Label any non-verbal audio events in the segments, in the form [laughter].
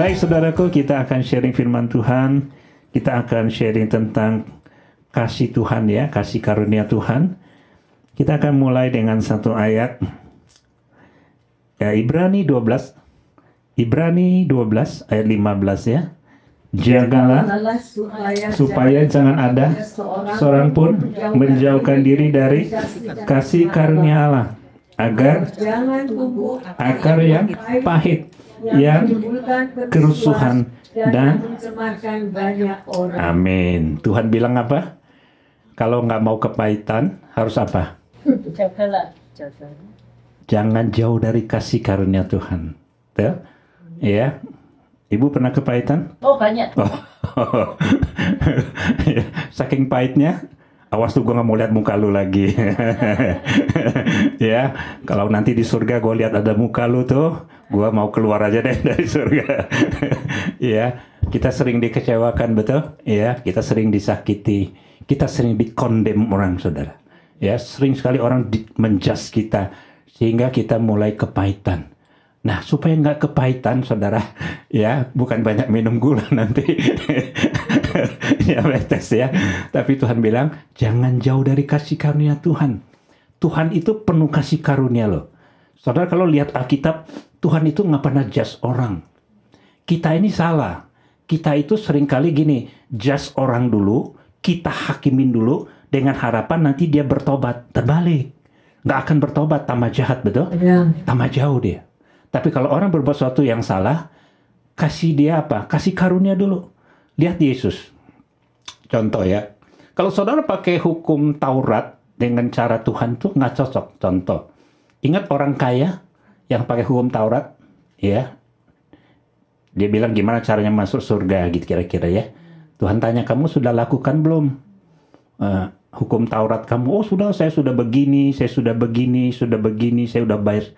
Baik saudaraku, kita akan sharing firman Tuhan. Kita akan sharing tentang kasih Tuhan ya, kasih karunia Tuhan. Kita akan mulai dengan satu ayat ya Ibrani 12 Ibrani 12 ayat 15 ya Jagalah supaya, jangan ada seorang pun menjauhkan diri dari kasih karunia Allah agar akar yang pahit yang kerusuhan dan Amin. Tuhan bilang apa? Kalau nggak mau kepahitan harus apa? Jagalah. Jagalah. Jangan jauh dari kasih karunia Tuhan. Ya. ya. Ibu pernah kepahitan? Oh, banyak. Oh. [laughs] Saking pahitnya, awas tuh gue gak mau lihat muka lu lagi. [laughs] ya, kalau nanti di surga gue lihat ada muka lu tuh, gue mau keluar aja deh [laughs] dari surga. ya, kita sering dikecewakan betul. Ya, kita sering disakiti, kita sering dikondem orang saudara. Ya, sering sekali orang menjas kita sehingga kita mulai kepahitan. Nah, supaya nggak kepahitan, saudara, [laughs] ya, bukan banyak minum gula [laughs] nanti. [laughs] ya Diabetes ya. Tapi Tuhan bilang, jangan jauh dari kasih karunia Tuhan. Tuhan itu penuh kasih karunia loh. Saudara kalau lihat Alkitab, Tuhan itu nggak pernah just orang. Kita ini salah. Kita itu seringkali gini, just orang dulu, kita hakimin dulu, dengan harapan nanti dia bertobat. Terbalik nggak akan bertobat tambah jahat betul ya. tambah jauh dia tapi kalau orang berbuat sesuatu yang salah kasih dia apa kasih karunia dulu lihat Yesus contoh ya kalau saudara pakai hukum Taurat dengan cara Tuhan tuh nggak cocok contoh ingat orang kaya yang pakai hukum Taurat ya dia bilang gimana caranya masuk surga gitu kira-kira ya Tuhan tanya kamu sudah lakukan belum uh, hukum Taurat kamu. Oh sudah, saya sudah begini, saya sudah begini, sudah begini, saya sudah bayar.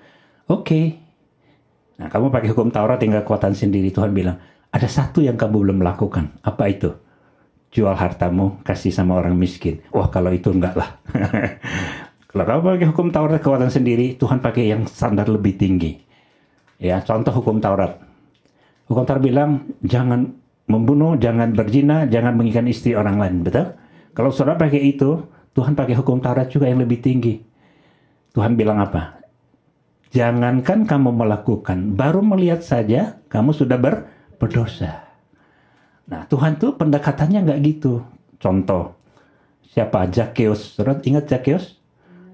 Oke. Okay. Nah kamu pakai hukum Taurat tinggal kekuatan sendiri. Tuhan bilang, ada satu yang kamu belum lakukan. Apa itu? Jual hartamu, kasih sama orang miskin. Wah kalau itu enggak lah. [laughs] kalau kamu pakai hukum Taurat kekuatan sendiri, Tuhan pakai yang standar lebih tinggi. Ya, contoh hukum Taurat. Hukum Taurat bilang, jangan membunuh, jangan berzina, jangan mengikat istri orang lain, betul? Kalau saudara pakai itu, Tuhan pakai hukum Taurat juga yang lebih tinggi. Tuhan bilang apa? Jangankan kamu melakukan, baru melihat saja kamu sudah ber, berdosa. Nah Tuhan tuh pendekatannya nggak gitu. Contoh, siapa? Zakeus. Saudara ingat Zakeus?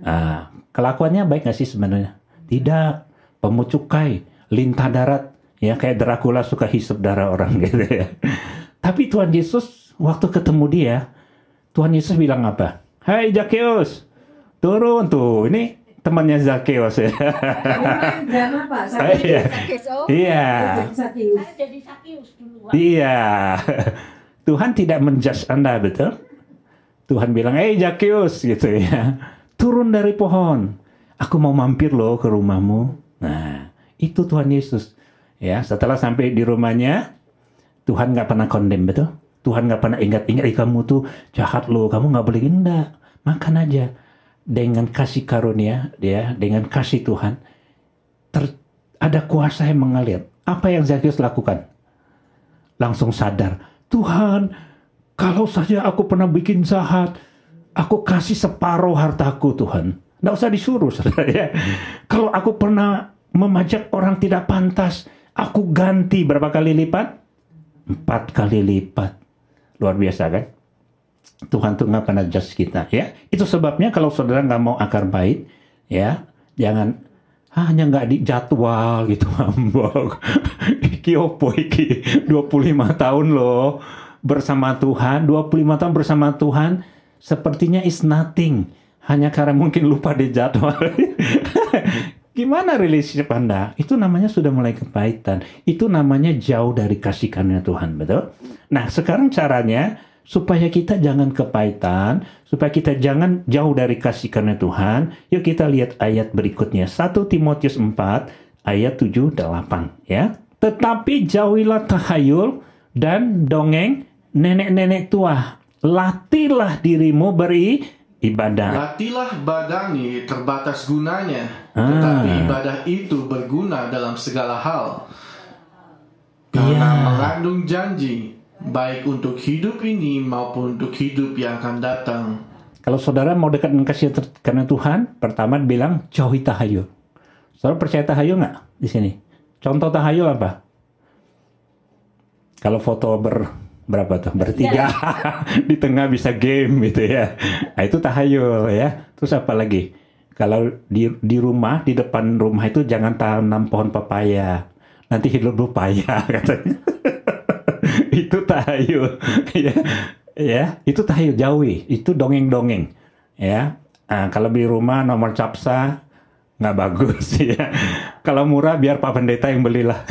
Nah, kelakuannya baik nggak sih sebenarnya? Tidak. Pemucukai, lintah darat. Ya kayak Dracula suka hisap darah orang [laughs] gitu ya. Tapi Tuhan Yesus waktu ketemu dia, Tuhan Yesus bilang apa? Hai hey, turun tuh. Ini temannya Zakheus ya. drama [laughs] Iya. Oh. Iya. Iya. Iya. Tuhan tidak menjudge Anda, betul? Tuhan bilang, hei hey, gitu ya. Turun dari pohon. Aku mau mampir loh ke rumahmu. Nah, itu Tuhan Yesus. Ya, setelah sampai di rumahnya, Tuhan nggak pernah kondem, betul? Tuhan nggak pernah ingat-ingat eh, kamu tuh jahat loh kamu nggak boleh enggak makan aja dengan kasih karunia ya dengan kasih Tuhan ter, ada kuasa yang mengalir apa yang Zakius lakukan langsung sadar Tuhan kalau saja aku pernah bikin jahat aku kasih separuh hartaku Tuhan nggak usah disuruh [laughs] ya kalau aku pernah memajak orang tidak pantas aku ganti berapa kali lipat empat kali lipat Luar biasa kan? Tuhan tuh nggak pernah judge kita ya. Itu sebabnya kalau saudara nggak mau akar baik ya, jangan ah, hanya nggak di jadwal gitu ambok. [laughs] iki opo iki 25 tahun loh bersama Tuhan, 25 tahun bersama Tuhan sepertinya is nothing. Hanya karena mungkin lupa di jadwal. [laughs] Gimana relationship Anda? Itu namanya sudah mulai kepahitan. Itu namanya jauh dari kasih karunia Tuhan, betul? Nah, sekarang caranya supaya kita jangan kepahitan, supaya kita jangan jauh dari kasih karunia Tuhan. Yuk kita lihat ayat berikutnya. 1 Timotius 4 ayat 7 8 ya. Tetapi jauhilah tahayul dan dongeng nenek-nenek tua. Latilah dirimu beri ibadah. Latilah badani terbatas gunanya, ah. tetapi ibadah itu berguna dalam segala hal. Karena yeah. mengandung janji, baik untuk hidup ini maupun untuk hidup yang akan datang. Kalau saudara mau dekat dengan kasih karena Tuhan, pertama bilang jauhi tahayul. Saudara percaya tahayul nggak di sini? Contoh tahayul apa? Kalau foto ber berapa tuh bertiga iya. [laughs] di tengah bisa game gitu ya nah, itu tahayul ya terus apa lagi kalau di di rumah di depan rumah itu jangan tanam pohon papaya nanti hidup pepaya [laughs] katanya itu tahayul [laughs] ya ya itu tahayul jawi itu dongeng dongeng ya nah, kalau di rumah nomor capsa nggak bagus ya kalau murah biar pak pendeta yang belilah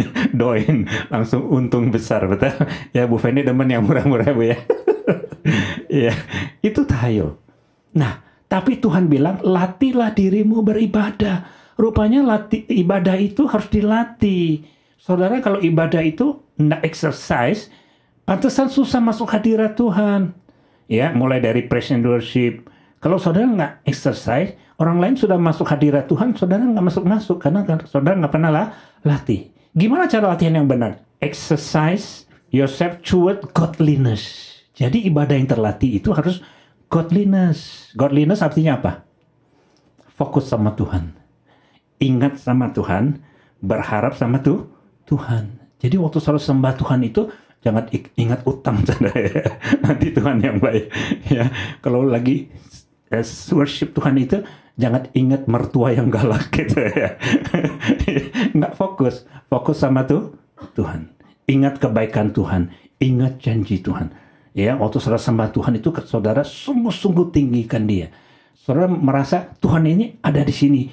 [laughs] doin langsung untung besar betul ya Bu Feni demen yang murah-murah Bu ya [laughs] ya itu tahayul nah tapi Tuhan bilang latilah dirimu beribadah rupanya lati, ibadah itu harus dilatih saudara kalau ibadah itu tidak exercise pantesan susah masuk hadirat Tuhan ya mulai dari praise and worship kalau saudara nggak exercise orang lain sudah masuk hadirat Tuhan, saudara nggak masuk-masuk karena saudara nggak pernah latih. Gimana cara latihan yang benar? Exercise yourself toward godliness. Jadi ibadah yang terlatih itu harus godliness. Godliness artinya apa? Fokus sama Tuhan. Ingat sama Tuhan, berharap sama tuh Tuhan. Jadi waktu selalu sembah Tuhan itu jangan ingat utang [laughs] saudara ya. Nanti Tuhan yang baik ya. Kalau lagi eh, worship Tuhan itu jangan ingat mertua yang galak [laughs] gitu ya. Nggak fokus, fokus sama tuh Tuhan. Ingat kebaikan Tuhan, ingat janji Tuhan. Ya, waktu saudara sembah Tuhan itu saudara sungguh-sungguh tinggikan dia. Saudara merasa Tuhan ini ada di sini,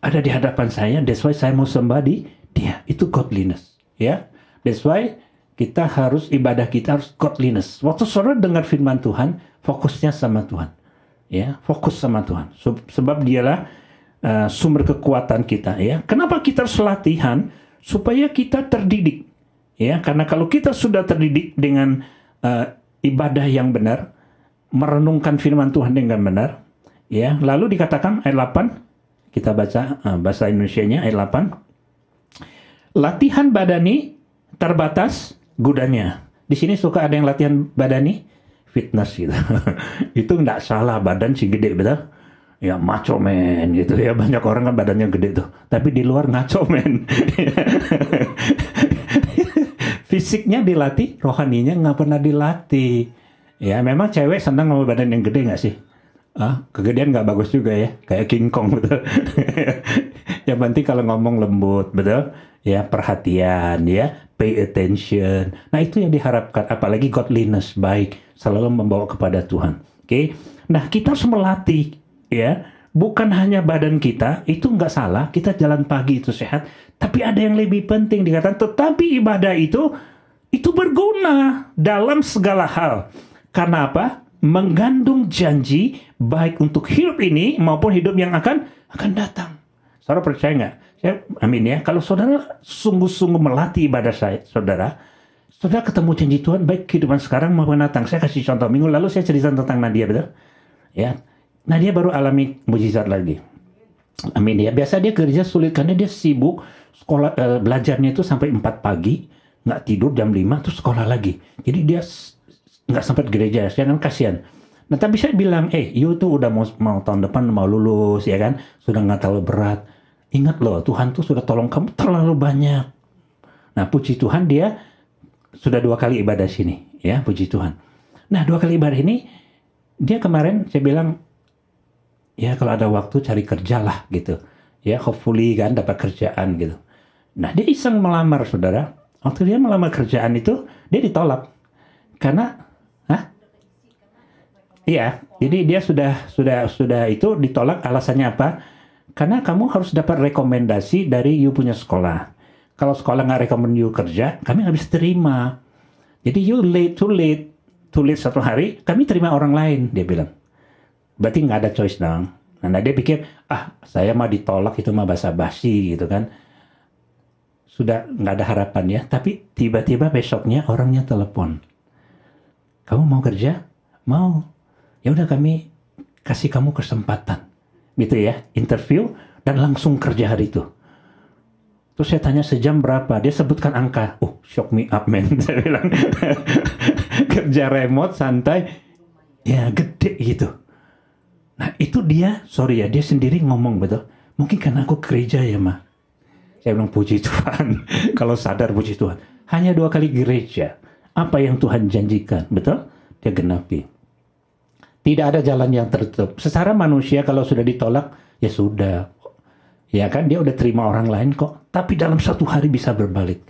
ada di hadapan saya, that's why saya mau sembah di dia. Itu godliness, ya. That's why kita harus ibadah kita harus godliness. Waktu saudara dengar firman Tuhan, fokusnya sama Tuhan ya fokus sama Tuhan sebab dialah uh, sumber kekuatan kita ya kenapa kita harus latihan supaya kita terdidik ya karena kalau kita sudah terdidik dengan uh, ibadah yang benar merenungkan firman Tuhan dengan benar ya lalu dikatakan ayat 8 kita baca uh, bahasa Indonesianya ayat 8 latihan badani terbatas gudanya di sini suka ada yang latihan badani fitness gitu. [laughs] itu nggak salah badan si gede betul. Ya maco men gitu ya banyak orang kan badannya gede tuh, tapi di luar ngaco men. [laughs] Fisiknya dilatih, rohaninya nggak pernah dilatih. Ya memang cewek senang sama badan yang gede nggak sih? Ah, kegedean nggak bagus juga ya, kayak King Kong betul. [laughs] ya penting kalau ngomong lembut betul, ya perhatian ya pay attention. Nah, itu yang diharapkan apalagi godliness baik selalu membawa kepada Tuhan. Oke. Okay? Nah, kita harus melatih ya. Bukan hanya badan kita, itu nggak salah, kita jalan pagi itu sehat, tapi ada yang lebih penting dikatakan tetapi ibadah itu itu berguna dalam segala hal. Karena apa? Mengandung janji baik untuk hidup ini maupun hidup yang akan akan datang. Saudara percaya nggak? Saya amin ya. Kalau saudara sungguh-sungguh melatih ibadah saya, saudara, saudara ketemu janji Tuhan baik kehidupan sekarang maupun datang. Saya kasih contoh minggu lalu saya cerita tentang Nadia, betul? Ya, Nadia baru alami mujizat lagi. Amin ya. Biasa dia kerja sulit karena dia sibuk sekolah eh, belajarnya itu sampai 4 pagi, nggak tidur jam 5 terus sekolah lagi. Jadi dia nggak sempat gereja, Saya kan kasihan. Nah tapi saya bilang, eh, you tuh udah mau, mau tahun depan mau lulus ya kan, sudah nggak terlalu berat. Ingat loh, Tuhan tuh sudah tolong kamu terlalu banyak. Nah, puji Tuhan dia sudah dua kali ibadah sini, ya, puji Tuhan. Nah, dua kali ibadah ini dia kemarin saya bilang ya kalau ada waktu cari kerja lah gitu. Ya, hopefully kan dapat kerjaan gitu. Nah, dia iseng melamar, Saudara. Waktu dia melamar kerjaan itu, dia ditolak. Karena hah? Iya, jadi dia sudah sudah sudah itu ditolak alasannya apa? Karena kamu harus dapat rekomendasi dari you punya sekolah. Kalau sekolah nggak rekomend you kerja, kami nggak bisa terima. Jadi you late, too late, too late satu hari, kami terima orang lain, dia bilang. Berarti nggak ada choice dong. Nah dia pikir, ah saya mah ditolak itu mah basa basi gitu kan. Sudah nggak ada harapan ya. Tapi tiba-tiba besoknya orangnya telepon. Kamu mau kerja? Mau. Ya udah kami kasih kamu kesempatan gitu ya, interview dan langsung kerja hari itu. Terus saya tanya sejam berapa, dia sebutkan angka. Oh, shock me up man, [laughs] saya bilang. [laughs] kerja remote, santai, ya gede gitu. Nah itu dia, sorry ya, dia sendiri ngomong betul. Mungkin karena aku gereja ya ma. Saya bilang puji Tuhan, [laughs] kalau sadar puji Tuhan. Hanya dua kali gereja, apa yang Tuhan janjikan, betul? Dia genapi. Tidak ada jalan yang tertutup. Secara manusia kalau sudah ditolak, ya sudah. Ya kan, dia udah terima orang lain kok. Tapi dalam satu hari bisa berbalik.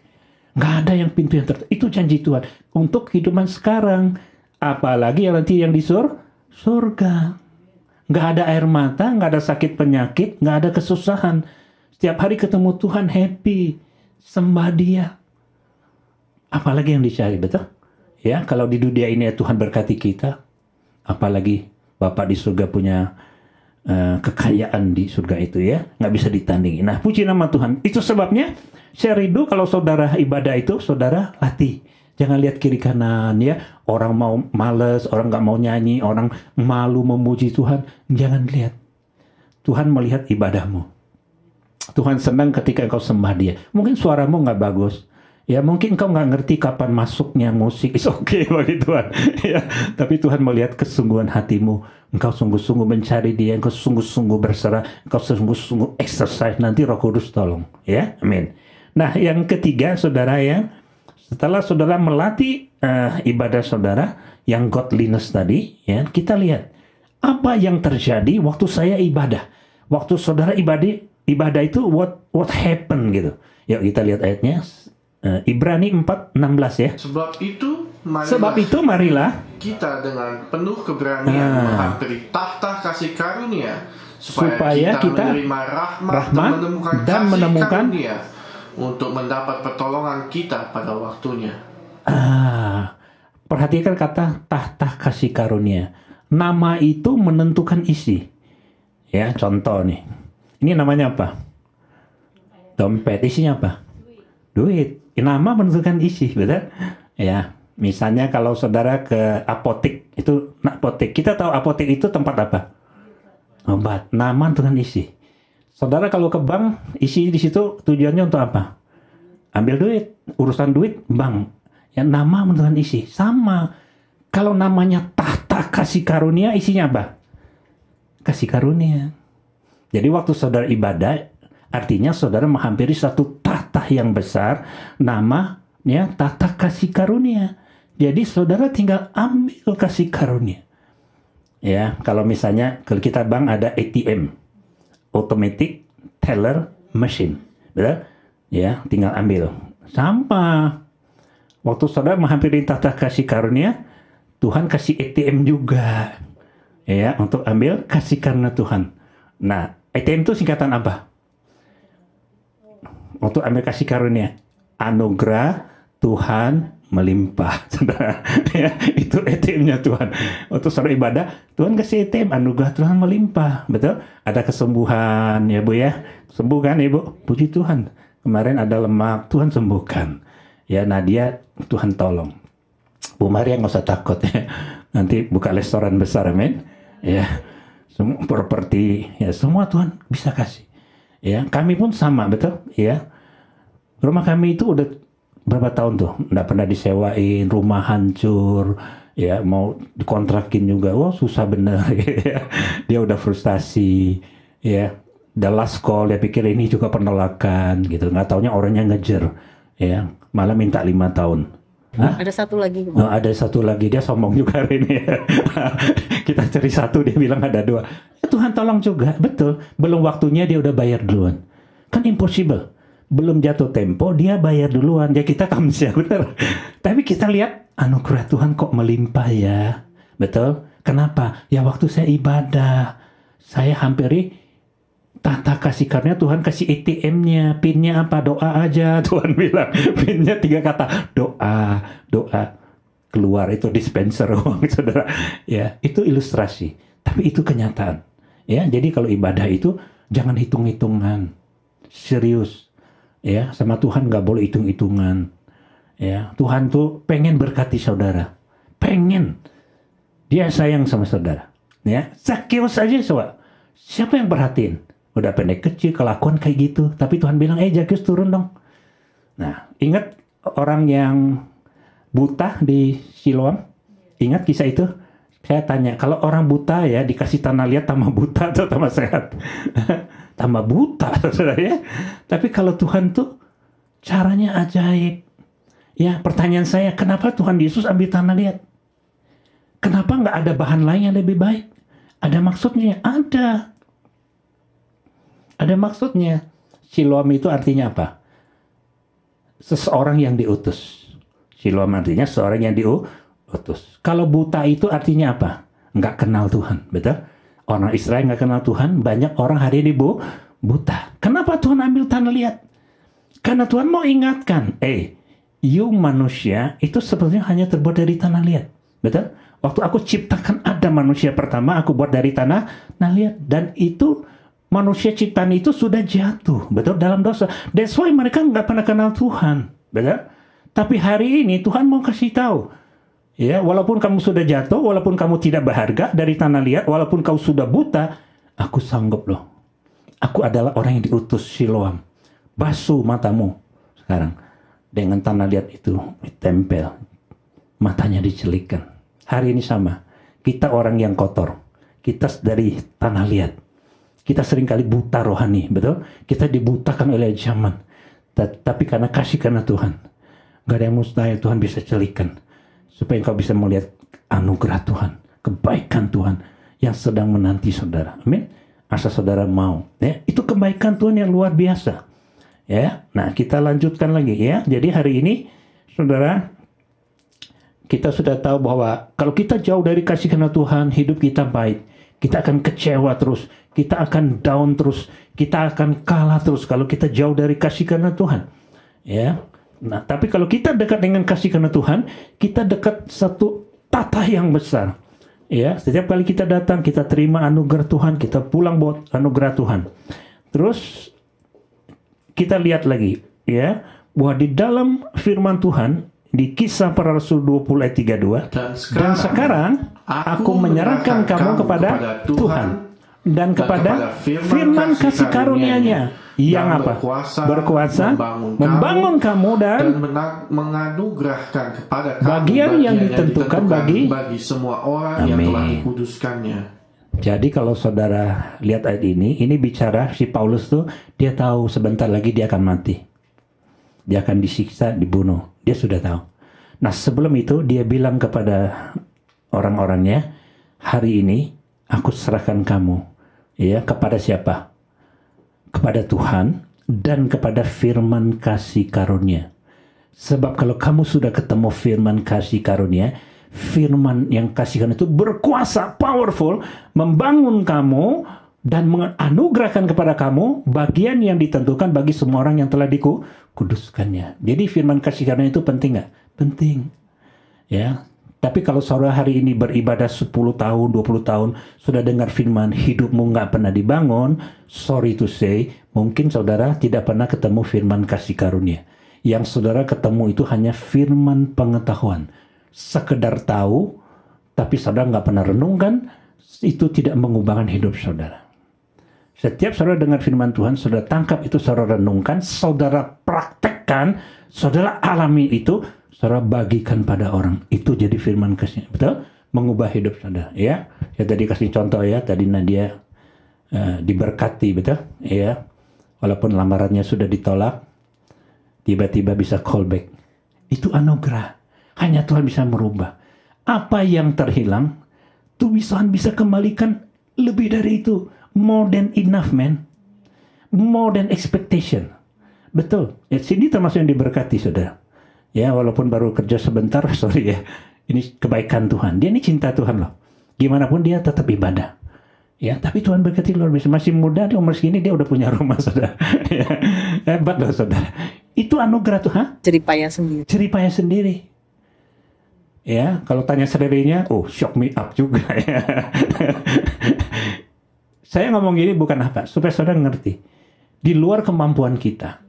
Gak ada yang pintu yang tertutup. Itu janji Tuhan. Untuk kehidupan sekarang. Apalagi yang nanti yang di surga. Gak ada air mata, gak ada sakit penyakit, gak ada kesusahan. Setiap hari ketemu Tuhan happy. Sembah dia. Apalagi yang dicari, betul? Ya, kalau di dunia ini ya Tuhan berkati kita, apalagi Bapak di surga punya uh, kekayaan di surga itu ya nggak bisa ditandingi nah puji nama Tuhan itu sebabnya saya rindu kalau saudara ibadah itu saudara latih jangan lihat kiri kanan ya orang mau males orang nggak mau nyanyi orang malu memuji Tuhan jangan lihat Tuhan melihat ibadahmu Tuhan senang ketika engkau sembah dia mungkin suaramu nggak bagus Ya mungkin kau nggak ngerti kapan masuknya musik, is oke okay [laughs] bagi Tuhan. ya, tapi Tuhan melihat kesungguhan hatimu. Engkau sungguh-sungguh mencari Dia, engkau sungguh-sungguh berserah, engkau sungguh-sungguh exercise. Nanti Roh Kudus tolong. Ya, amin. Nah, yang ketiga, saudara ya, setelah saudara melatih uh, ibadah saudara yang godliness tadi, ya kita lihat apa yang terjadi waktu saya ibadah, waktu saudara ibadah ibadah itu what what happen gitu. Yuk kita lihat ayatnya Eh, Ibrani 16 ya. Sebab itu marilah Sebab itu marilah kita dengan penuh keberanian ah. menghampiri tahta kasih karunia supaya, supaya kita, kita menerima rahmat, rahmat dan menemukan dan kasih menemukan karunia untuk mendapat pertolongan kita pada waktunya. Ah, perhatikan kata tahta kasih karunia. Nama itu menentukan isi. Ya, contoh nih. Ini namanya apa? Dompet isinya apa? Duit nama menentukan isi, betul? Ya, misalnya kalau saudara ke apotek itu apotek, kita tahu apotek itu tempat apa? Obat. Nama menentukan isi. Saudara kalau ke bank, isi di situ tujuannya untuk apa? Ambil duit, urusan duit bank. Ya nama menentukan isi. Sama. Kalau namanya tahta kasih karunia, isinya apa? Kasih karunia. Jadi waktu saudara ibadah, artinya saudara menghampiri satu tata yang besar, namanya tata kasih karunia. Jadi saudara tinggal ambil kasih karunia. Ya, kalau misalnya kalau kita bank ada ATM, automatic teller machine, betul? Ya, tinggal ambil. Sama waktu saudara menghampiri tata kasih karunia, Tuhan kasih ATM juga. Ya, untuk ambil kasih karena Tuhan. Nah, ATM itu singkatan apa? Untuk kasih Karunia, anugerah Tuhan melimpah. [laughs] ya, itu etimnya Tuhan. Untuk seorang ibadah, Tuhan kasih etim, anugerah Tuhan melimpah. Betul? Ada kesembuhan ya Bu ya. sembuhkan Ibu? Puji Tuhan. Kemarin ada lemak, Tuhan sembuhkan. Ya Nadia, Tuhan tolong. Bu Maria nggak usah takut ya. Nanti buka restoran besar, men? Ya, semua properti, ya semua Tuhan bisa kasih. Ya, kami pun sama, betul? Ya, rumah kami itu udah berapa tahun tuh nggak pernah disewain rumah hancur ya mau dikontrakin juga wah susah bener [laughs] ya, dia udah frustasi ya the last call dia pikir ini juga penolakan gitu nggak taunya orangnya ngejer ya malah minta lima tahun Hah? Ada satu lagi. Oh, ada satu lagi dia sombong juga hari ini. [laughs] Kita cari satu dia bilang ada dua. Ya, Tuhan tolong juga, betul. Belum waktunya dia udah bayar duluan. Kan impossible belum jatuh tempo dia bayar duluan ya kita [laughs] ya benar tapi kita lihat anugerah Tuhan kok melimpah ya betul kenapa ya waktu saya ibadah saya hampiri tata kasih karunia Tuhan kasih ATM-nya pinnya apa doa aja [laughs] Tuhan bilang pinnya tiga kata doa doa keluar itu dispenser [laughs] uang saudara ya itu ilustrasi tapi itu kenyataan ya jadi kalau ibadah itu jangan hitung-hitungan serius ya sama Tuhan nggak boleh hitung-hitungan ya Tuhan tuh pengen berkati saudara pengen dia sayang sama saudara ya Zakius aja coba siapa yang perhatiin udah pendek kecil kelakuan kayak gitu tapi Tuhan bilang eh Zakius turun dong nah ingat orang yang buta di Siloam ingat kisah itu saya tanya kalau orang buta ya dikasih tanah liat sama buta atau sama sehat [laughs] tambah buta [laughs] saudara ya. Tapi kalau Tuhan tuh caranya ajaib. Ya pertanyaan saya kenapa Tuhan Yesus ambil tanah liat? Kenapa nggak ada bahan lain yang lebih baik? Ada maksudnya? Ada. Ada maksudnya. Siloam itu artinya apa? Seseorang yang diutus. Siloam artinya seseorang yang diutus. Kalau buta itu artinya apa? Nggak kenal Tuhan, betul? Orang Israel nggak kenal Tuhan, banyak orang hari ini bu, buta. Kenapa Tuhan ambil tanah liat? Karena Tuhan mau ingatkan, eh, you manusia itu sebetulnya hanya terbuat dari tanah liat. Betul? Waktu aku ciptakan ada manusia pertama, aku buat dari tanah nah liat. Dan itu manusia ciptaan itu sudah jatuh, betul? Dalam dosa. That's why mereka nggak pernah kenal Tuhan. Betul? Tapi hari ini Tuhan mau kasih tahu, Ya, walaupun kamu sudah jatuh, walaupun kamu tidak berharga dari tanah liat, walaupun kau sudah buta, aku sanggup loh. Aku adalah orang yang diutus Siloam. Basuh matamu sekarang dengan tanah liat itu ditempel. Matanya dicelikan. Hari ini sama. Kita orang yang kotor. Kita dari tanah liat. Kita seringkali buta rohani, betul? Kita dibutakan oleh zaman. Tapi karena kasih karena Tuhan. Gak ada yang mustahil Tuhan bisa celikan supaya engkau bisa melihat anugerah Tuhan, kebaikan Tuhan yang sedang menanti saudara. Amin. Asal saudara mau, ya. Itu kebaikan Tuhan yang luar biasa. Ya. Nah, kita lanjutkan lagi ya. Jadi hari ini saudara kita sudah tahu bahwa kalau kita jauh dari kasih karena Tuhan, hidup kita baik. Kita akan kecewa terus, kita akan down terus, kita akan kalah terus kalau kita jauh dari kasih karena Tuhan. Ya, Nah, tapi kalau kita dekat dengan kasih karena Tuhan, kita dekat satu tata yang besar. Ya, setiap kali kita datang, kita terima anugerah Tuhan, kita pulang buat anugerah Tuhan. Terus kita lihat lagi, ya, bahwa di dalam firman Tuhan di kisah para rasul 20 ayat 32 dan sekarang, aku menyerahkan kamu kepada, Tuhan, dan kepada, firman, firman kasih karunia-Nya yang, apa? berkuasa, berkuasa membangun, membangun kamu, dan, dan menganugerahkan kepada kamu bagian yang ditentukan, ditentukan bagi bagi semua orang Amin. yang telah dikuduskannya. Jadi kalau saudara lihat ayat ini, ini bicara si Paulus tuh dia tahu sebentar lagi dia akan mati. Dia akan disiksa, dibunuh. Dia sudah tahu. Nah, sebelum itu dia bilang kepada orang-orangnya, "Hari ini aku serahkan kamu." Ya, kepada siapa? kepada Tuhan dan kepada firman kasih karunia. Sebab kalau kamu sudah ketemu firman kasih karunia, firman yang kasih karunia itu berkuasa, powerful, membangun kamu dan menganugerahkan kepada kamu bagian yang ditentukan bagi semua orang yang telah dikuduskannya. Jadi firman kasih karunia itu penting nggak? Penting. Ya, tapi kalau saudara hari ini beribadah 10 tahun, 20 tahun, sudah dengar firman, hidupmu nggak pernah dibangun, sorry to say, mungkin saudara tidak pernah ketemu firman kasih karunia. Yang saudara ketemu itu hanya firman pengetahuan. Sekedar tahu, tapi saudara nggak pernah renungkan, itu tidak mengubahkan hidup saudara. Setiap saudara dengar firman Tuhan, saudara tangkap itu, saudara renungkan, saudara praktekkan, saudara alami itu, saudara bagikan pada orang. Itu jadi firman kasih. Betul? Mengubah hidup saudara. Ya, saya tadi kasih contoh ya. Tadi Nadia uh, diberkati, betul? Ya, walaupun lamarannya sudah ditolak, tiba-tiba bisa callback. Itu anugerah. Hanya Tuhan bisa merubah. Apa yang terhilang, tuh Tuhan bisa kembalikan lebih dari itu. More than enough, man. More than expectation. Betul. Ya, sini termasuk yang diberkati, saudara. Ya, walaupun baru kerja sebentar, [laughs] sorry ya. Ini kebaikan Tuhan. Dia ini cinta Tuhan loh. Gimana pun dia tetap ibadah. Ya, tapi Tuhan berkati luar biasa. Masih muda di umur segini dia udah punya [laughs] rumah, Saudara. Ya, hebat loh, Saudara. Itu anugerah Tuhan. Ceripaya sendiri. Ceripaya sendiri ya kalau tanya sendirinya oh shock me up juga [laughs] ya saya ngomong gini bukan apa supaya saudara ngerti di luar kemampuan kita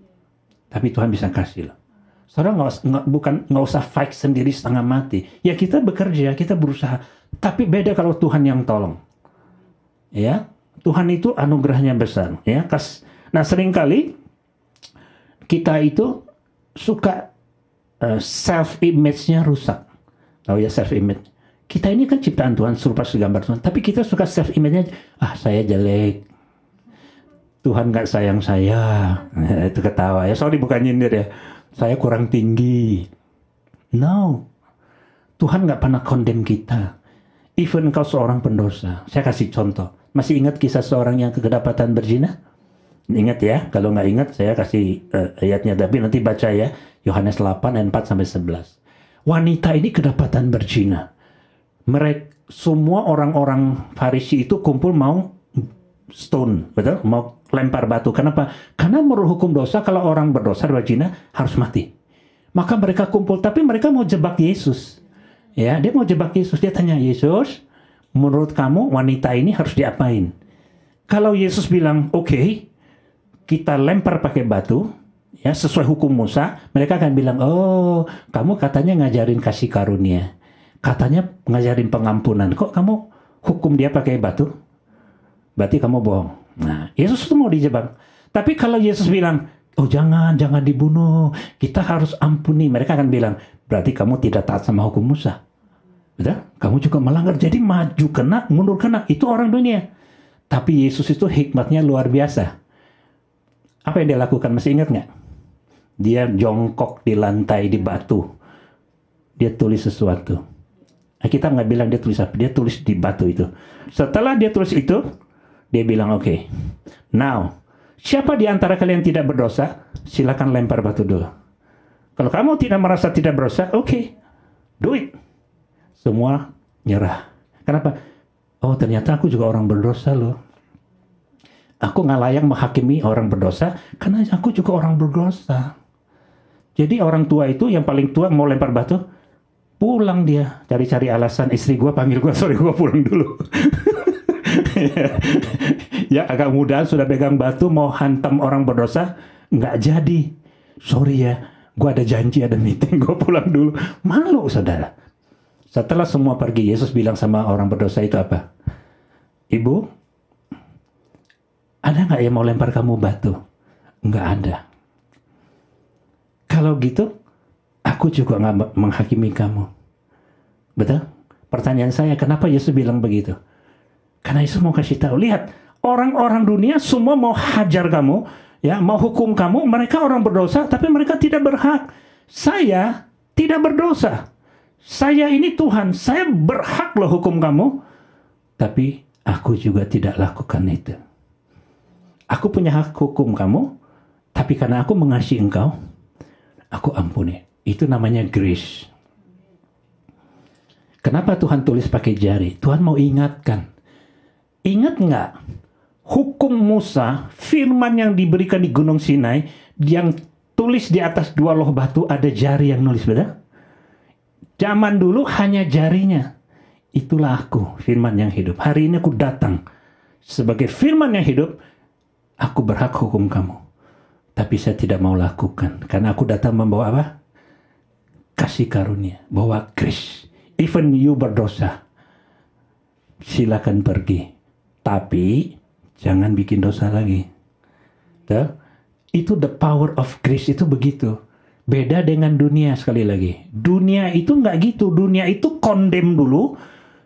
tapi Tuhan bisa kasih loh Saudara nggak, bukan nggak usah fight sendiri setengah mati. Ya kita bekerja, kita berusaha. Tapi beda kalau Tuhan yang tolong. Ya, Tuhan itu anugerahnya besar. Ya, kas. Nah seringkali kita itu suka uh, eh, self image-nya rusak. Tahu oh, ya self image. Kita ini kan ciptaan Tuhan serupa segambar Tuhan. Tapi kita suka self image-nya ah saya jelek, Tuhan gak sayang saya. [laughs] itu ketawa ya. Sorry bukan nyindir ya saya kurang tinggi. No. Tuhan nggak pernah kondem kita. Even kau seorang pendosa. Saya kasih contoh. Masih ingat kisah seorang yang kedapatan berzina? Ingat ya, kalau nggak ingat saya kasih uh, ayatnya tapi nanti baca ya. Yohanes 8 ayat 4 sampai 11. Wanita ini kedapatan berzina. Mereka semua orang-orang Farisi itu kumpul mau stone, betul? Mau lempar batu. Kenapa? Karena menurut hukum dosa kalau orang berdosa berzina harus mati. Maka mereka kumpul, tapi mereka mau jebak Yesus. Ya, dia mau jebak Yesus. Dia tanya Yesus, menurut kamu wanita ini harus diapain? Kalau Yesus bilang, oke, okay, kita lempar pakai batu, ya sesuai hukum Musa, mereka akan bilang, oh, kamu katanya ngajarin kasih karunia, katanya ngajarin pengampunan, kok kamu hukum dia pakai batu? berarti kamu bohong. Nah, Yesus itu mau dijebak. Tapi kalau Yesus bilang, oh jangan, jangan dibunuh, kita harus ampuni. Mereka akan bilang, berarti kamu tidak taat sama hukum Musa. Betul? Kamu juga melanggar. Jadi maju kena, mundur kena. Itu orang dunia. Tapi Yesus itu hikmatnya luar biasa. Apa yang dia lakukan? Masih ingat nggak? Dia jongkok di lantai, di batu. Dia tulis sesuatu. Nah, kita nggak bilang dia tulis apa. Dia tulis di batu itu. Setelah dia tulis itu, dia bilang, oke. Okay, now, siapa di antara kalian tidak berdosa? Silakan lempar batu dulu. Kalau kamu tidak merasa tidak berdosa, oke. Okay, do it. Semua nyerah. Kenapa? Oh, ternyata aku juga orang berdosa loh. Aku nggak layak menghakimi orang berdosa karena aku juga orang berdosa. Jadi orang tua itu yang paling tua mau lempar batu, pulang dia cari-cari alasan istri gue panggil gue [laughs] sorry gue pulang dulu [laughs] ya agak muda sudah pegang batu mau hantam orang berdosa nggak jadi. Sorry ya, gue ada janji ada meeting [laughs] gue pulang dulu. Malu saudara. Setelah semua pergi Yesus bilang sama orang berdosa itu apa? Ibu, ada nggak yang mau lempar kamu batu? Nggak ada. Kalau gitu, aku juga nggak menghakimi kamu. Betul? Pertanyaan saya, kenapa Yesus bilang begitu? Karena Yesus mau kasih tahu, lihat orang-orang dunia semua mau hajar kamu, ya mau hukum kamu. Mereka orang berdosa, tapi mereka tidak berhak. Saya tidak berdosa. Saya ini Tuhan, saya berhak loh hukum kamu. Tapi aku juga tidak lakukan itu. Aku punya hak hukum kamu, tapi karena aku mengasihi engkau, aku ampuni. Itu namanya grace. Kenapa Tuhan tulis pakai jari? Tuhan mau ingatkan Ingat nggak? Hukum Musa, firman yang diberikan di Gunung Sinai, yang tulis di atas dua loh batu ada jari yang nulis, beda Zaman dulu hanya jarinya. Itulah aku, firman yang hidup. Hari ini aku datang. Sebagai firman yang hidup, aku berhak hukum kamu. Tapi saya tidak mau lakukan. Karena aku datang membawa apa? Kasih karunia. Bawa Kris. Even you berdosa. Silakan pergi tapi jangan bikin dosa lagi. Tuh. Itu the power of grace itu begitu. Beda dengan dunia sekali lagi. Dunia itu nggak gitu. Dunia itu kondem dulu.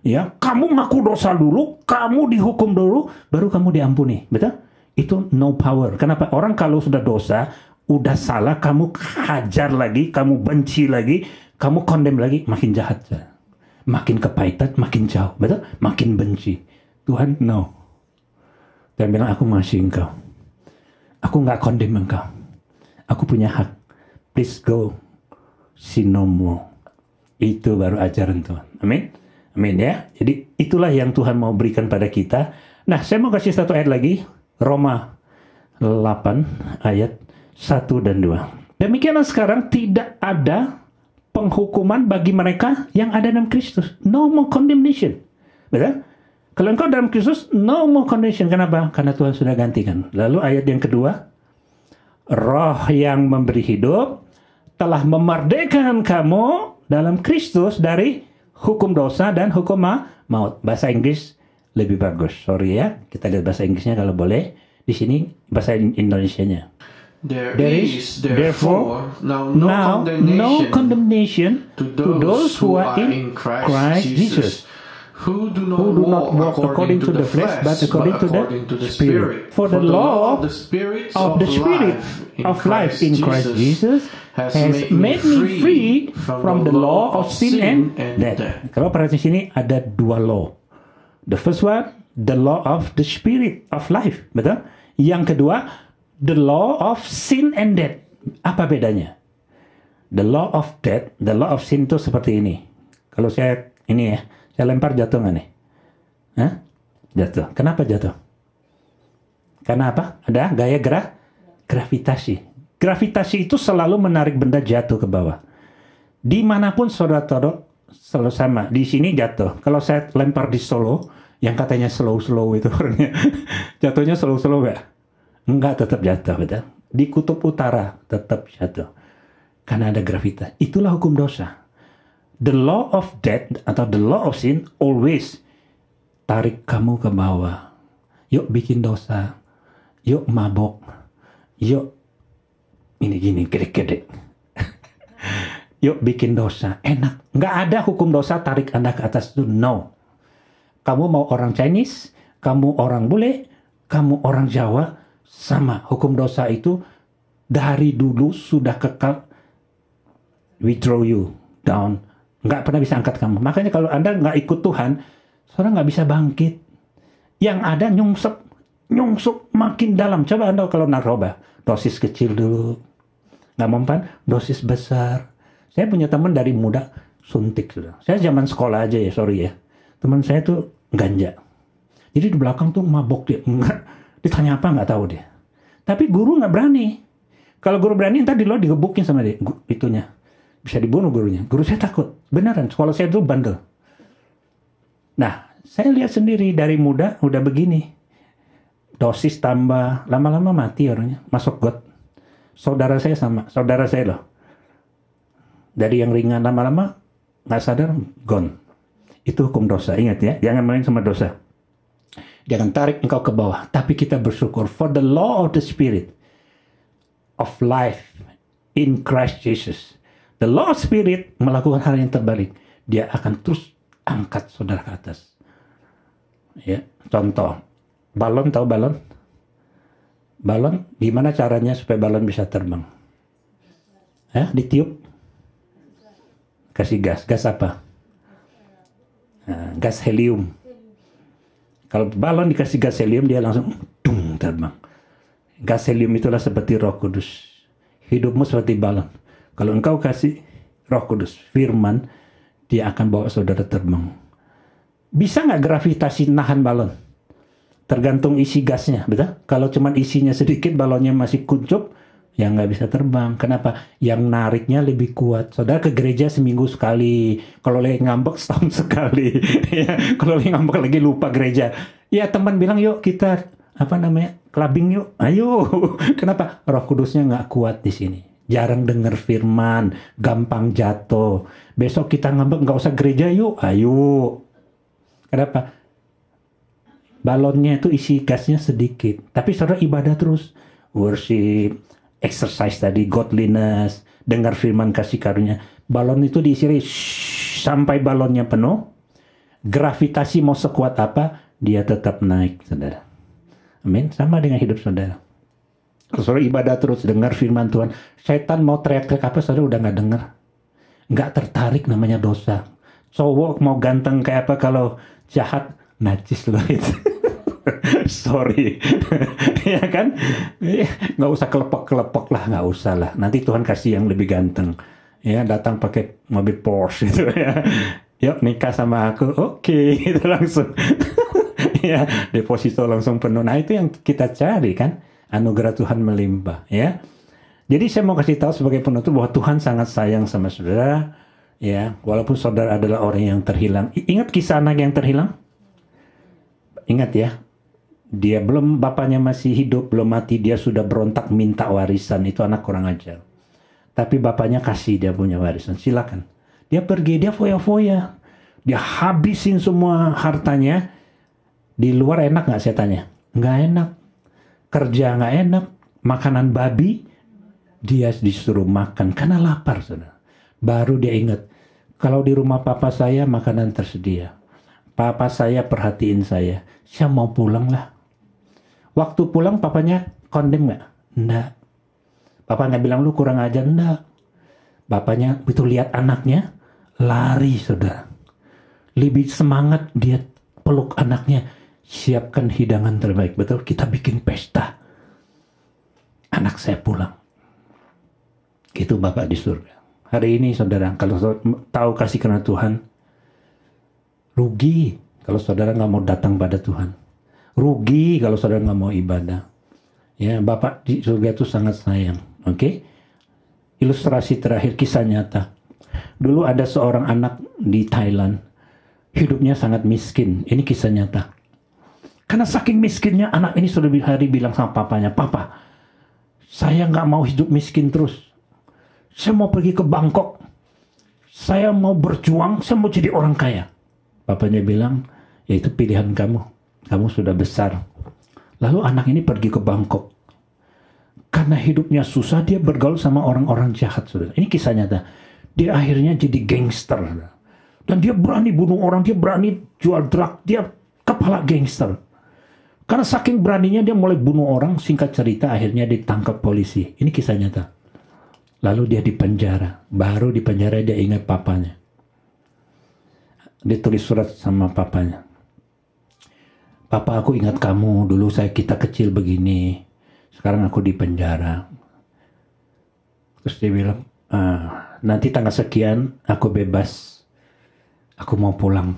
Ya, kamu ngaku dosa dulu, kamu dihukum dulu, baru kamu diampuni. Betul? Itu no power. Kenapa? Orang kalau sudah dosa, udah salah, kamu hajar lagi, kamu benci lagi, kamu kondem lagi, makin jahat. Makin kepahitan, makin jauh. Betul? Makin benci. Tuhan, no. Tuhan bilang, aku masih engkau. Aku nggak condemn engkau. Aku punya hak. Please go. Sinomo. Itu baru ajaran Tuhan. Amin. Amin ya. Jadi itulah yang Tuhan mau berikan pada kita. Nah, saya mau kasih satu ayat lagi. Roma 8 ayat 1 dan 2. Demikianlah sekarang tidak ada penghukuman bagi mereka yang ada dalam Kristus. No more condemnation. Betul? Kalau engkau dalam Kristus, no more condemnation. Kenapa? Karena Tuhan sudah gantikan. Lalu ayat yang kedua, roh yang memberi hidup telah memerdekakan kamu dalam Kristus dari hukum dosa dan hukum maut. Bahasa Inggris lebih bagus. Sorry ya, kita lihat bahasa Inggrisnya kalau boleh. Di sini bahasa Indonesia-nya. there is therefore now no, now condemnation, no condemnation to those, to those who are in Christ, Christ Jesus. Jesus who do not, who do not walk, according, according, to the flesh, but according, but according to, the, to the spirit. spirit. For, the, For the law of the spirit of, the spirit life of life in Christ Jesus, has made, me free from the law of sin and, death. Kalau perhatian sini ada dua law. The first one, the law of the spirit of life, betul? Yang kedua, the law of sin and death. Apa bedanya? The law of death, the law of sin itu seperti ini. Kalau saya ini ya, saya lempar jatuh nggak nih? Hah? Jatuh. Kenapa jatuh? Karena apa? Ada gaya gerak? Gravitasi. Gravitasi itu selalu menarik benda jatuh ke bawah. Dimanapun saudara taruh, selalu sama. Di sini jatuh. Kalau saya lempar di Solo, yang katanya slow-slow itu orangnya, [laughs] jatuhnya slow-slow gak? Enggak, tetap jatuh. Di kutub utara, tetap jatuh. Karena ada gravitasi. Itulah hukum dosa the law of death atau the law of sin always tarik kamu ke bawah. Yuk bikin dosa. Yuk mabok. Yuk ini gini gede-gede. [laughs] Yuk bikin dosa. Enak. Nggak ada hukum dosa tarik Anda ke atas itu. No. Kamu mau orang Chinese, kamu orang bule, kamu orang Jawa, sama. Hukum dosa itu dari dulu sudah kekal. We throw you down nggak pernah bisa angkat kamu. Makanya kalau anda nggak ikut Tuhan, seorang nggak bisa bangkit. Yang ada nyungsep, nyungsep makin dalam. Coba anda kalau narkoba, dosis kecil dulu, nggak mempan, dosis besar. Saya punya teman dari muda suntik sudah. Saya zaman sekolah aja ya, sorry ya. Teman saya tuh ganja. Jadi di belakang tuh mabok dia. Enggak, ditanya apa nggak tahu dia. Tapi guru nggak berani. Kalau guru berani ntar di luar digebukin sama dia itunya bisa dibunuh gurunya. Guru saya takut. Beneran, sekolah saya dulu bandel. Nah, saya lihat sendiri dari muda udah begini. Dosis tambah, lama-lama mati orangnya. Masuk got. Saudara saya sama, saudara saya loh. Dari yang ringan lama-lama nggak sadar gone. Itu hukum dosa. Ingat ya, jangan main sama dosa. Jangan tarik engkau ke bawah, tapi kita bersyukur for the law of the spirit of life in Christ Jesus the Lord Spirit melakukan hal yang terbalik, dia akan terus angkat saudara ke atas. Ya, contoh, balon tahu balon? Balon, gimana caranya supaya balon bisa terbang? Ya, ditiup, kasih gas, gas apa? Nah, gas helium. Kalau balon dikasih gas helium, dia langsung dung terbang. Gas helium itulah seperti roh kudus. Hidupmu seperti balon kalau engkau kasih Roh Kudus firman, dia akan bawa saudara terbang. Bisa nggak gravitasi nahan balon? Tergantung isi gasnya, betul? Kalau cuma isinya sedikit, balonnya masih kuncup, ya nggak bisa terbang. Kenapa? Yang nariknya lebih kuat. Saudara ke gereja seminggu sekali. Kalau lagi ngambek setahun [laughs] sekali. Ya, kalau lagi ngambek lagi lupa gereja. Ya teman bilang yuk kita apa namanya clubbing yuk. Ayo. [laughs] Kenapa? Roh Kudusnya nggak kuat di sini jarang dengar firman, gampang jatuh. Besok kita ngambek nggak usah gereja yuk, ayo. Ah, Kenapa? Balonnya itu isi gasnya sedikit, tapi saudara ibadah terus, worship, exercise tadi, godliness, dengar firman kasih karunia. Balon itu diisi shh, sampai balonnya penuh, gravitasi mau sekuat apa, dia tetap naik, saudara. Amin. Sama dengan hidup saudara. Saudara ibadah terus, dengar firman Tuhan. Setan mau teriak-teriak apa, saudara udah nggak dengar. Nggak tertarik namanya dosa. Cowok mau ganteng kayak apa kalau jahat, najis loh itu. [laughs] Sorry, [laughs] ya kan? Iya. Nggak usah kelepok-kelepok lah, nggak usah lah. Nanti Tuhan kasih yang lebih ganteng. Ya, datang pakai mobil Porsche itu [laughs] ya. Yuk nikah sama aku, oke, okay. itu langsung. ya, deposito langsung penuh. Nah itu yang kita cari kan anugerah Tuhan melimpah ya. Jadi saya mau kasih tahu sebagai penutup bahwa Tuhan sangat sayang sama saudara ya, walaupun saudara adalah orang yang terhilang. Ingat kisah anak yang terhilang? Ingat ya. Dia belum bapaknya masih hidup, belum mati, dia sudah berontak minta warisan. Itu anak kurang ajar. Tapi bapaknya kasih dia punya warisan. Silakan. Dia pergi, dia foya-foya. Dia habisin semua hartanya. Di luar enak nggak saya tanya? Nggak enak kerja nggak enak, makanan babi, dia disuruh makan karena lapar, saudara. Baru dia ingat, kalau di rumah papa saya makanan tersedia. Papa saya perhatiin saya, saya mau pulang lah. Waktu pulang papanya kondem nggak? Nggak. Papa nggak bilang lu kurang aja nggak. Bapaknya itu lihat anaknya lari, sudah Lebih semangat dia peluk anaknya siapkan hidangan terbaik betul kita bikin pesta anak saya pulang itu bapak di surga hari ini saudara kalau tahu kasih karena Tuhan rugi kalau saudara nggak mau datang pada Tuhan rugi kalau saudara nggak mau ibadah ya bapak di surga itu sangat sayang oke okay? ilustrasi terakhir kisah nyata dulu ada seorang anak di Thailand hidupnya sangat miskin ini kisah nyata karena saking miskinnya anak ini sudah hari bilang sama papanya, Papa, saya nggak mau hidup miskin terus. Saya mau pergi ke Bangkok. Saya mau berjuang, saya mau jadi orang kaya. Papanya bilang, ya itu pilihan kamu. Kamu sudah besar. Lalu anak ini pergi ke Bangkok. Karena hidupnya susah, dia bergaul sama orang-orang jahat. Saudara. Ini kisah nyata. Dia akhirnya jadi gangster. Dan dia berani bunuh orang, dia berani jual drug, dia kepala gangster karena saking beraninya dia mulai bunuh orang, singkat cerita akhirnya ditangkap polisi. Ini kisah nyata. Lalu dia dipenjara. Baru dipenjara penjara dia ingat papanya. Dia tulis surat sama papanya. Papa aku ingat kamu dulu saya kita kecil begini. Sekarang aku di penjara. Terus dia bilang, ah, nanti tanggal sekian aku bebas. Aku mau pulang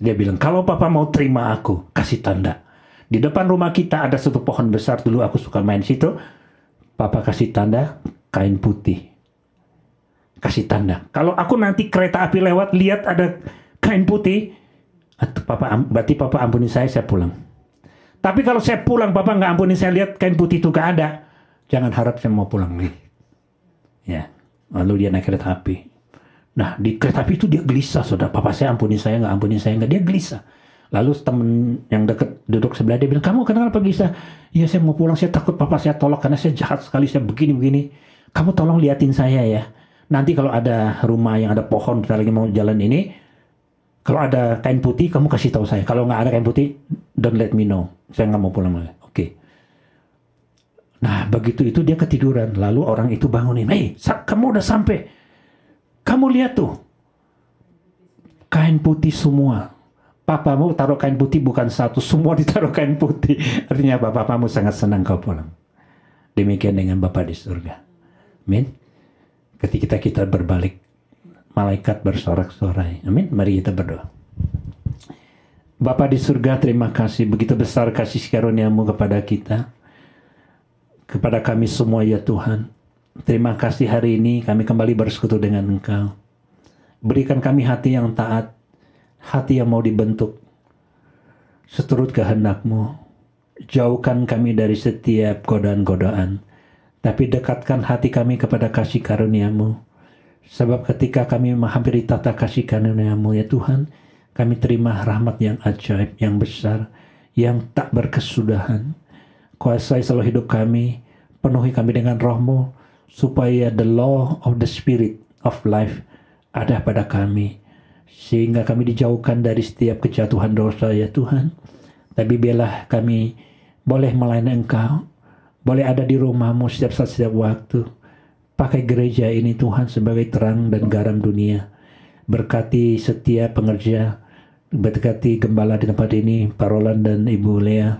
dia bilang, kalau papa mau terima aku, kasih tanda. Di depan rumah kita ada satu pohon besar, dulu aku suka main situ. Papa kasih tanda, kain putih. Kasih tanda. Kalau aku nanti kereta api lewat, lihat ada kain putih, papa, berarti papa ampuni saya, saya pulang. Tapi kalau saya pulang, papa nggak ampuni saya lihat kain putih itu nggak ada. Jangan harap saya mau pulang nih Ya, lalu dia naik kereta api Nah di kereta api itu dia gelisah saudara. Papa saya ampuni saya nggak ampuni saya nggak dia gelisah. Lalu temen yang deket duduk sebelah dia bilang kamu kenal apa gelisah? Iya saya mau pulang saya takut papa saya tolak karena saya jahat sekali saya begini begini. Kamu tolong liatin saya ya. Nanti kalau ada rumah yang ada pohon kita lagi mau jalan ini, kalau ada kain putih kamu kasih tahu saya. Kalau nggak ada kain putih don't let me know. Saya nggak mau pulang lagi. Oke. Nah begitu itu dia ketiduran. Lalu orang itu bangunin. Hei kamu udah sampai kamu lihat tuh, kain putih semua. Papamu taruh kain putih bukan satu, semua [laughs] ditaruh kain putih. Artinya apa? Papamu sangat senang kau pulang. Demikian dengan bapak di surga. Amin. Ketika kita berbalik, malaikat bersorak-sorai. Amin. Mari kita berdoa. Bapak di surga, terima kasih begitu besar kasih karuniamu kepada kita, kepada kami semua ya Tuhan. Terima kasih hari ini kami kembali bersekutu dengan Engkau. Berikan kami hati yang taat, hati yang mau dibentuk, seturut kehendakmu. Jauhkan kami dari setiap godaan-godaan, tapi dekatkan hati kami kepada kasih karuniamu. Sebab ketika kami menghampiri tata kasih karuniamu ya Tuhan, kami terima rahmat yang ajaib, yang besar, yang tak berkesudahan. Kuasai seluruh hidup kami, penuhi kami dengan rohmu, supaya the law of the spirit of life ada pada kami sehingga kami dijauhkan dari setiap kejatuhan dosa ya Tuhan tapi biarlah kami boleh melayani Engkau boleh ada di rumahmu setiap saat setiap waktu pakai gereja ini Tuhan sebagai terang dan garam dunia berkati setiap pengerja berkati gembala di tempat ini Pak Roland dan Ibu Lea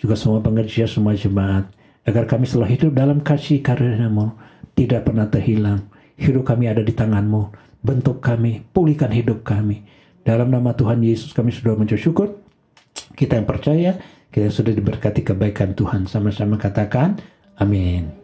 juga semua pengerja semua jemaat agar kami selalu hidup dalam kasih karunia-Mu tidak pernah terhilang. Hidup kami ada di tanganmu. Bentuk kami, pulihkan hidup kami. Dalam nama Tuhan Yesus kami sudah mencoba syukur. Kita yang percaya, kita yang sudah diberkati kebaikan Tuhan. Sama-sama katakan, amin.